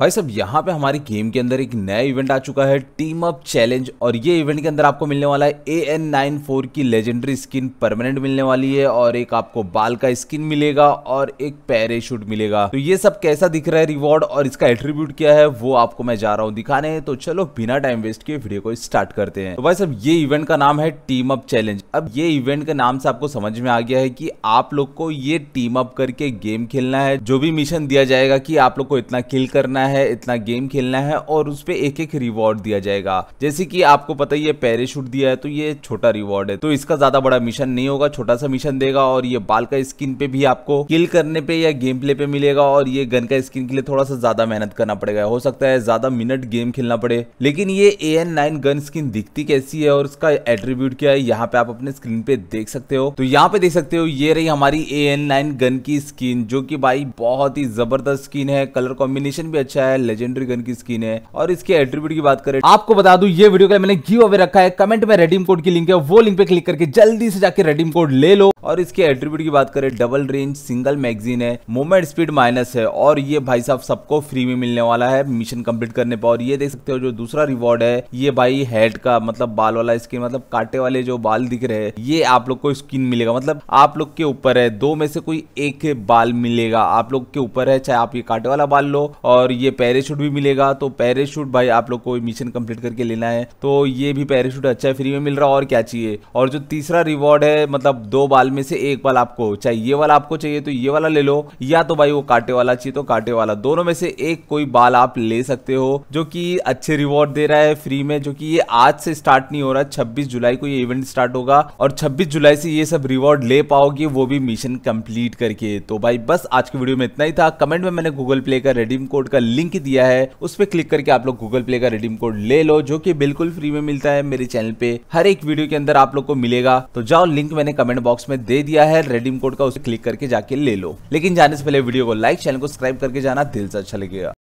भाई सब यहाँ पे हमारी गेम के अंदर एक नया इवेंट आ चुका है टीम अप चैलेंज और ये इवेंट के अंदर आपको मिलने वाला है ए एन नाइन फोर की लेजेंडरी स्किन परमानेंट मिलने वाली है और एक आपको बाल का स्किन मिलेगा और एक पैराशूट मिलेगा तो ये सब कैसा दिख रहा है रिवॉर्ड और इसका एट्रीब्यूट क्या है वो आपको मैं जा रहा हूँ दिखाने तो चलो बिना टाइम वेस्ट किए वीडियो को स्टार्ट करते हैं तो भाई सब ये इवेंट का नाम है टीम अप चैलेंज अब ये इवेंट के नाम से आपको समझ में आ गया है की आप लोग को ये टीम अप करके गेम खेलना है जो भी मिशन दिया जाएगा की आप लोग को इतना किल करना है है इतना गेम खेलना है और उस पर एक एक रिवॉर्ड दिया जाएगा जैसे कि आपको पता ही है पैराशूट दिया है तो ये छोटा रिवॉर्ड है तो इसका ज्यादा बड़ा मिशन नहीं होगा छोटा सा मिशन देगा और ये बाल का स्किन पे भी आपको किल करने पे या गेम प्ले पे मिलेगा और ये गन का स्किन के लिए थोड़ा सा ज्यादा मेहनत करना पड़ेगा हो सकता है ज्यादा मिनट गेम खेलना पड़े लेकिन ये A N nine gun skin दिखती कैसी है और उसका एट्रीब्यूट क्या है यहाँ पे आप अपने स्क्रीन पे देख सकते हो तो यहाँ पे देख सकते हो ये रही हमारी ए एन नाइन गन की स्किन जो की भाई बहुत ही जबरदस्त स्किन है कलर कॉम्बिनेशन भी अच्छा अच्छा है लेजेंडरी गन की स्किन है और इसके एट्रीब्यूट की बात करें आपको बता दू ये वीडियो का मैंने गिव अवे रखा है कमेंट में रेडीम कोड की लिंक है वो लिंक पे क्लिक करके जल्दी से जाकर रेडीम कोड ले लो और इसके एट्रीब्यूट की बात करें डबल रेंज सिंगल मैगजीन है मूवमेंट स्पीड माइनस है और ये भाई साहब सबको फ्री में मिलने वाला है मिशन कंप्लीट करने पर और ये देख सकते हो जो दूसरा रिवॉर्ड है ये भाई हेड का मतलब बाल वाला स्किन मतलब काटे वाले जो बाल दिख रहे हैं ये आप लोग को स्किन मिलेगा मतलब आप लोग के ऊपर है दो में से कोई एक बाल मिलेगा आप लोग के ऊपर है चाहे आप ये काटे वाला बाल लो और ये ये पैराशूट भी मिलेगा तो पैराशूट भाई आप लोग को मिशन कंप्लीट करके लेना है तो ये भी पैराशूट अच्छा है फ्री में मिल रहा और क्या चाहिए और जो तीसरा रिवॉर्ड है मतलब दो बाल में से एक बाल आपको चाहे ये वाला आपको चाहिए तो ये वाला ले लो या तो भाई वो कांटे वाला चाहिए तो कांटे वाला दोनों में से एक कोई बाल आप ले सकते हो जो कि अच्छे रिवॉर्ड दे रहा है फ्री में जो कि ये आज से स्टार्ट नहीं हो रहा छब्बीस जुलाई को ये इवेंट स्टार्ट होगा और छब्बीस जुलाई से ये सब रिवॉर्ड ले पाओगे वो भी मिशन कंप्लीट करके तो भाई बस आज की वीडियो में इतना ही था कमेंट में मैंने गूगल प्ले का रेडीम कोड का लिंक दिया है उस पर क्लिक करके आप लोग गूगल प्ले का रिडीम कोड ले लो जो कि बिल्कुल फ्री में मिलता है मेरे चैनल पे हर एक वीडियो के अंदर आप लोग को मिलेगा तो जाओ लिंक मैंने कमेंट बॉक्स में दे दिया है रिडीम कोड का उसे क्लिक करके जाके ले लो लेकिन जाने से पहले वीडियो को लाइक चैनल को सब्सक्राइब करके जाना दिल से अच्छा लगेगा